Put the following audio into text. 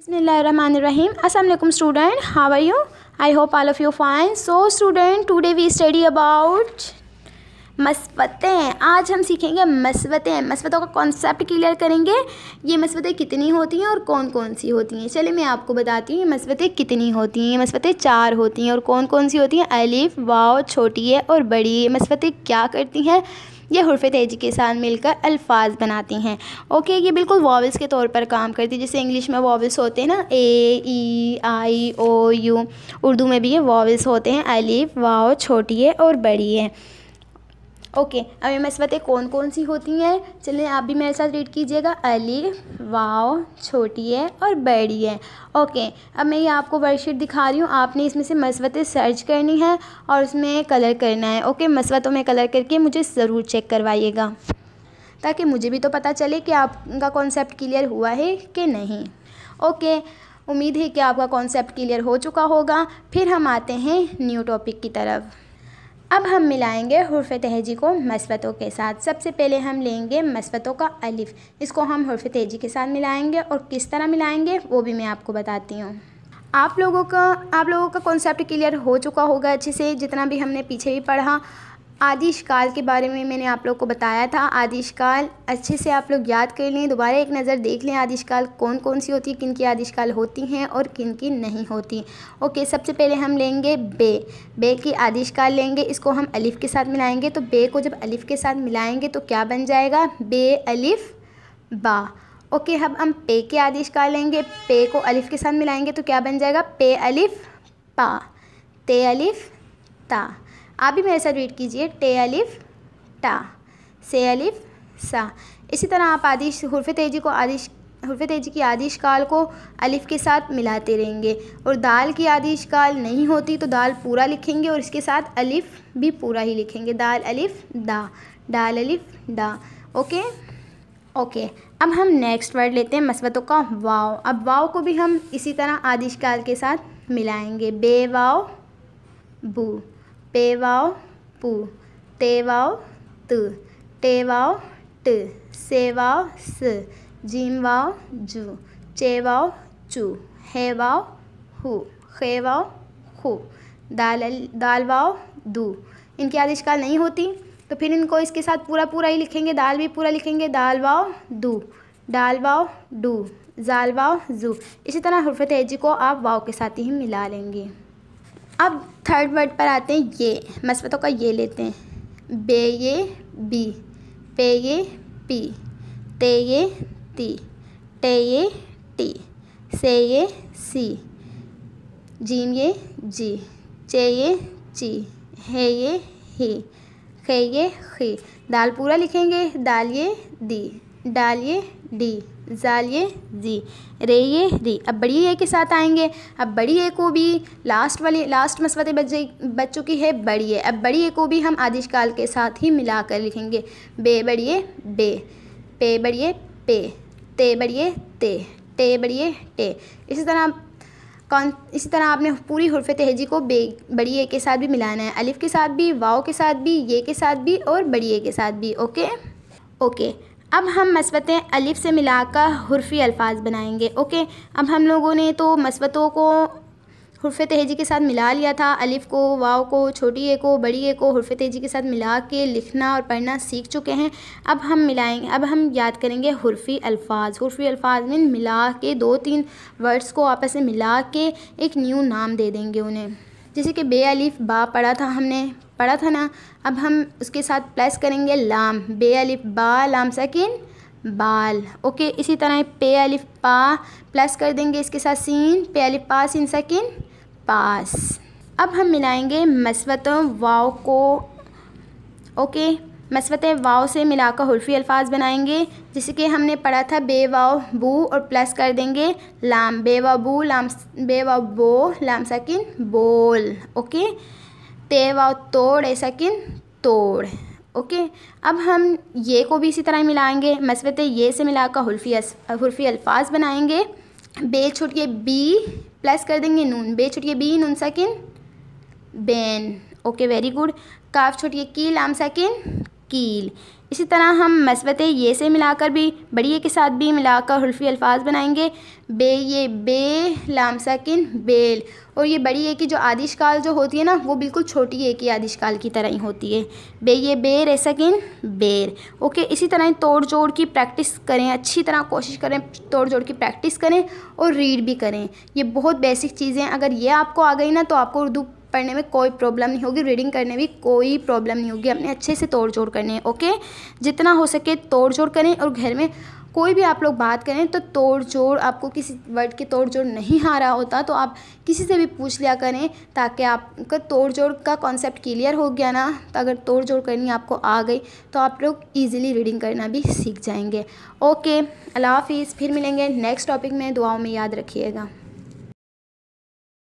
Bismillahirrahmanirrahim. Assalamualaikum student how are you I hope all of you fine so student today we study about मस्वतें आज हम सीखेंगे मस्वतें मस्वतों का concept clear करेंगे ये मस्वतें कितनी होती हैं और कौन कौन सी होती हैं चलिए मैं आपको बताती हूँ ये मस्वतें कितनी होती हैं मस्वतें चार होती हैं और कौन कौन सी होती हैं अलिफ वाव छोटी है और बड़ी है मस्वतें क्या करती हैं ये हरफ तेजी के साथ मिलकर अल्फाज बनाती हैं ओके ये बिल्कुल वॉवल्स के तौर पर काम करती है जैसे इंग्लिश में वॉवल्स होते हैं ना ए ई आई ओ यू उर्दू में भी ये वॉवल्स होते हैं अलीफ वाओ छोटी है और बड़ी है ओके अब एम एस बातें कौन कौन सी होती हैं चलिए आप भी मेरे साथ रीड कीजिएगा अली वाव छोटी है और बड़ी है ओके अब मैं ये आपको वर्कशीट दिखा रही हूँ आपने इसमें से मसवतें सर्च करनी है और उसमें कलर करना है ओके मसवतों में कलर करके मुझे ज़रूर चेक करवाइएगा ताकि मुझे भी तो पता चले कि आपका कॉन्सेप्ट क्लियर हुआ है कि नहीं ओके उम्मीद है कि आपका कॉन्सेप्ट क्लियर हो चुका होगा फिर हम आते हैं न्यू टॉपिक की तरफ अब हम मिलाएंगे हरफ तहजी को मस्वतों के साथ सबसे पहले हम लेंगे मस्वतों का अलिफ़ इसको हम हरफ तहजी के साथ मिलाएंगे और किस तरह मिलाएंगे वो भी मैं आपको बताती हूँ आप लोगों का आप लोगों का कॉन्सेप्ट क्लियर हो चुका होगा अच्छे से जितना भी हमने पीछे भी पढ़ा आदिशकाल के बारे में मैंने आप लोग को बताया था आदिशकाल अच्छे से आप लोग याद कर लें दोबारा एक नज़र देख लें आदिशकाल कौन कौन सी होती है किन की आदिशकाल होती हैं और किन की नहीं होती ओके सबसे पहले हम लेंगे बे बे की आदिशकाल लेंगे इसको हम अलिफ़ के साथ मिलाएंगे तो बे को जब अलिफ़ के साथ मिलाएंगे तो क्या बन जाएगा बे अलिफ़ बा ओके अब हम पे के आदिशकाल लेंगे पे को अलिफ़ के साथ मिलाएंगे तो क्या बन जाएगा पे अलिफ़ पा ते अलिफ़ ता आप भी मेरे साथ रीड कीजिए टे अलिफ टा से अलिफ सा इसी तरह आप आदिश हरफ तेजी को आदिश हरफ तेजी की आदिश काल को अलिफ के साथ मिलाते रहेंगे और दाल की आदिश काल नहीं होती तो दाल पूरा लिखेंगे और इसके साथ अलिफ भी पूरा ही लिखेंगे दाल अलिफ दा दाल अलिफ डा ओके ओके अब हम नेक्स्ट वर्ड लेते हैं मस्वतों का वाव अब वाव को भी हम इसी तरह आदिश काल के साथ मिलाएंगे बे वाव बू पेवाओ पु तेवाओ तु टेवाओ ट सेवाओ स जीमवाओ जु चेवाओ चु हेवाओ हु खेवाओ खु दाल दालवाओ दु इनकी आदिशकाल नहीं होती तो फिर इनको इसके साथ पूरा पूरा ही लिखेंगे दाल भी पूरा लिखेंगे दालवाओ दु डालवाओ डू जालवाओ जू इसी तरह हरफ तेजी को आप वाव के साथ ही मिला लेंगे अब थर्ड वर्ड पर आते हैं ये मस्बतों का ये लेते हैं बे ये बी पे ये पी ते ये ती टे ये टी से ये सी जीम ये जी चे ये ची हे ये ही खे ये खी दाल पूरा लिखेंगे दाल ये दी डाल ये डी जालिए जी रे ये री अब बड़ी ए के साथ आएंगे अब बड़ी ए को भी लास्ट वाली लास्ट मसवते बच बच चुकी है बड़ी ए अब बड़ी ए को भी हम आदिश काल के साथ ही मिला कर लिखेंगे बे बड़िए बे पे बड़िए पे ते बड़िए ते टे बड़िए टे इसी तरह कौन इसी तरह आपने पूरी हरफ तहजी को बे बड़ी ए के साथ भी मिलाना है अलिफ़ के साथ भी वाओ के साथ भी ये के साथ भी और बड़ी ए के साथ भी ओके ओके अब हम मस्वतें अलिफ़ से मिलाकर हरफी अल्फाज बनाएंगे ओके अब हम लोगों ने तो मस्वतों को हरफ तहजी के साथ मिला लिया था अलिफ़ को वाव को छोटी ए को बड़ी ए को हरफ तहजी के साथ मिला के लिखना और पढ़ना सीख चुके हैं अब हम मिलाएंगे अब हम याद करेंगे हरफी अल्फाज हरफी अल्फाज में मिला के दो तीन वर्ड्स को आपस में मिला के एक न्यू नाम दे देंगे उन्हें जैसे कि बे अलिफ़ बा पढ़ा था हमने पढ़ा था ना अब हम उसके साथ प्लस करेंगे लाम बे अलिफ़ बा लाम सकिन बाल ओके इसी तरह पे अलिफ पा प्लस कर देंगे इसके साथ सीन पे अलिफ पा सीन सकिन पास अब हम मिलाएंगे मस्वतों वाव को ओके मसवत वाव से मिलाकर हरफी अल्फाज बनाएंगे जैसे कि हमने पढ़ा था बे वाव बू और प्लस कर देंगे लाम बे वाव बू लाम बे वाव बो लाम सकिन बोल ओके ते वाव तोड़ ए सकिन तोड़ ओके अब हम ये को भी इसी तरह मिलाएंगे मसवत ये से मिलाकर हरफी हरफी अल्फाज बनाएंगे बे छुट बी प्लस कर देंगे नून बे छुट बी नून सकिन बेन ओके वेरी गुड काफ छोटिए की लाम सकिन कील इसी तरह हम मस्बत ये से मिलाकर भी बड़िए के साथ भी मिलाकर हल्फी अल्फाज बनाएंगे बे ये बे लाम सकिन बेल और ये बड़ी ए की जो आदिशकाल जो होती है ना वो बिल्कुल छोटी ए की आदिशकाल की तरह ही होती है बे ये बे ए सकिन बेर ओके इसी तरह तोड़ जोड़ की प्रैक्टिस करें अच्छी तरह कोशिश करें तोड़ जोड़ की प्रैक्टिस करें और रीड भी करें ये बहुत बेसिक चीज़ें अगर ये आपको आ गई ना तो आपको उर्दू पढ़ने में कोई प्रॉब्लम नहीं होगी रीडिंग करने में कोई प्रॉब्लम नहीं होगी अपने अच्छे से तोड़ जोड़ करने हैं ओके जितना हो सके तोड़ जोड़ करें और घर में कोई भी आप लोग बात करें तो तोड़ जोड़ आपको किसी वर्ड की तोड़ जोड़ नहीं आ रहा होता तो आप किसी से भी पूछ लिया करें ताकि आपका तोड़ जोड़ का कॉन्सेप्ट क्लियर हो गया ना तो अगर तोड़ जोड़ करनी आपको आ गई तो आप लोग ईजिली रीडिंग करना भी सीख जाएंगे ओके अल्लाह हाफिज़ फिर मिलेंगे नेक्स्ट टॉपिक में दुआओं में याद रखिएगा